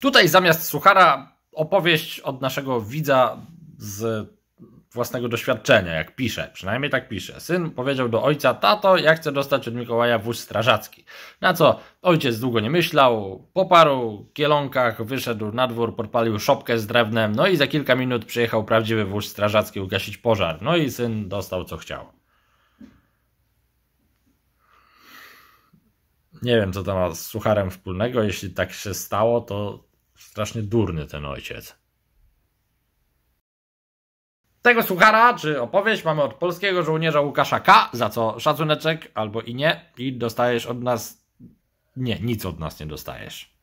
Tutaj zamiast suchara opowieść od naszego widza z własnego doświadczenia, jak pisze, przynajmniej tak pisze. Syn powiedział do ojca, tato, ja chcę dostać od Mikołaja wóz strażacki. Na co ojciec długo nie myślał, po paru kielonkach wyszedł na dwór, podpalił szopkę z drewnem, no i za kilka minut przyjechał prawdziwy wóz strażacki ugasić pożar. No i syn dostał co chciał. Nie wiem, co to ma z sucharem wspólnego. Jeśli tak się stało, to Strasznie durny ten ojciec. Tego suchara czy opowieść mamy od polskiego żołnierza Łukasza K, za co szacuneczek albo i nie, i dostajesz od nas. Nie, nic od nas nie dostajesz.